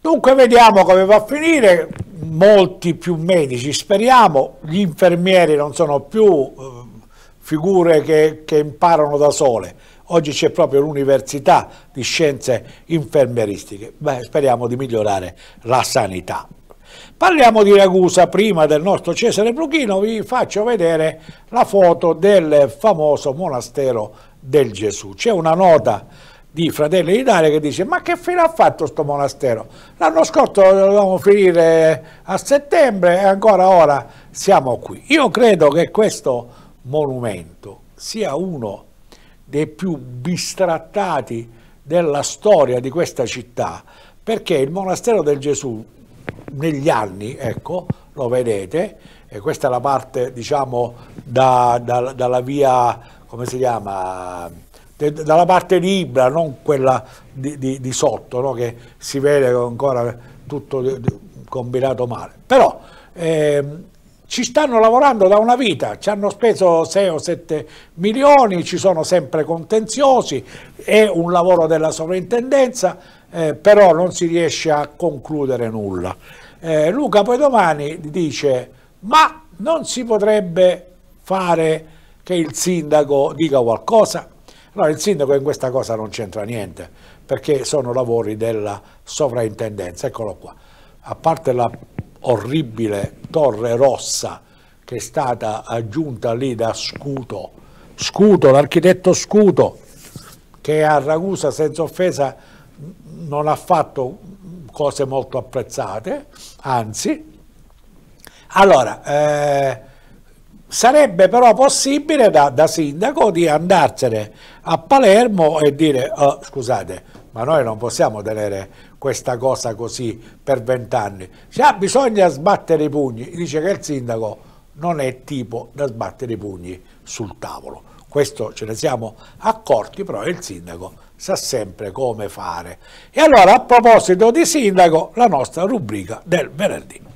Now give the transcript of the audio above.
Dunque vediamo come va a finire, molti più medici speriamo, gli infermieri non sono più eh, figure che, che imparano da sole, oggi c'è proprio l'università di scienze infermieristiche, Beh, speriamo di migliorare la sanità. Parliamo di Ragusa, prima del nostro Cesare Bruchino, vi faccio vedere la foto del famoso monastero del Gesù. C'è una nota di Fratelli d'Italia che dice ma che fine ha fatto questo monastero? L'anno scorso lo dovevamo finire a settembre e ancora ora siamo qui. Io credo che questo monumento sia uno dei più bistrattati della storia di questa città perché il monastero del Gesù negli anni, ecco, lo vedete, e questa è la parte diciamo da, da, dalla via, come si chiama? de, dalla parte libera, non quella di, di, di sotto, no? che si vede ancora tutto di, combinato male. Però ehm, ci stanno lavorando da una vita, ci hanno speso 6 o 7 milioni, ci sono sempre contenziosi, è un lavoro della sovrintendenza, eh, però non si riesce a concludere nulla. Eh, Luca poi domani dice, ma non si potrebbe fare che il sindaco dica qualcosa? No, il sindaco in questa cosa non c'entra niente, perché sono lavori della sovrintendenza, eccolo qua. A parte la orribile torre rossa che è stata aggiunta lì da Scuto, Scuto, l'architetto Scuto, che a Ragusa, senza offesa, non ha fatto cose molto apprezzate, anzi. Allora, eh, sarebbe però possibile da, da, sindaco di andarsene a Palermo e dire oh, scusate ma noi non possiamo tenere questa cosa così per vent'anni cioè, bisogna sbattere i pugni dice che il sindaco non è tipo da sbattere i pugni sul tavolo questo ce ne siamo accorti però il sindaco sa sempre come fare e allora a proposito di sindaco la nostra rubrica del venerdì